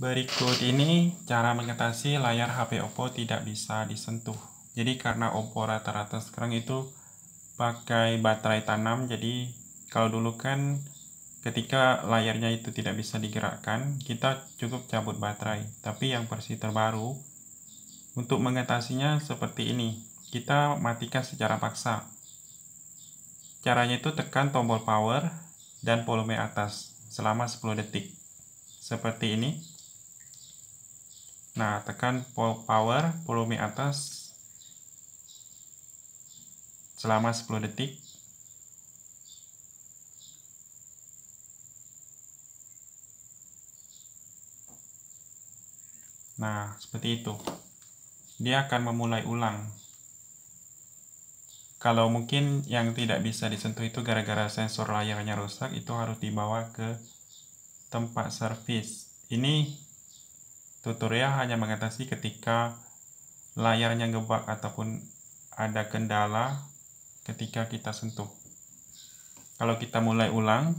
Berikut ini cara mengatasi layar HP Oppo tidak bisa disentuh. Jadi karena Oppo rata-rata sekarang itu pakai baterai tanam, jadi kalau dulu kan ketika layarnya itu tidak bisa digerakkan, kita cukup cabut baterai. Tapi yang versi terbaru, untuk mengatasinya seperti ini, kita matikan secara paksa. Caranya itu tekan tombol power dan volume atas selama 10 detik. Seperti ini. Nah, tekan power volume atas selama 10 detik. Nah, seperti itu. Dia akan memulai ulang. Kalau mungkin yang tidak bisa disentuh itu gara-gara sensor layarnya rusak, itu harus dibawa ke tempat servis. Ini Tutorial hanya mengatasi ketika layarnya ngebug ataupun ada kendala ketika kita sentuh. Kalau kita mulai ulang,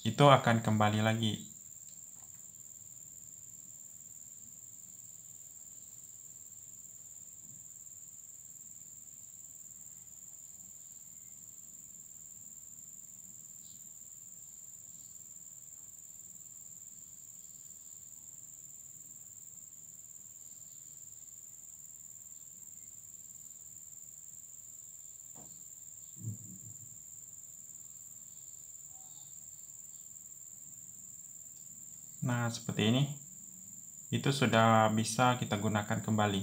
itu akan kembali lagi Nah, seperti ini. Itu sudah bisa kita gunakan kembali.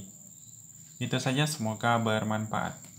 Itu saja, semoga bermanfaat.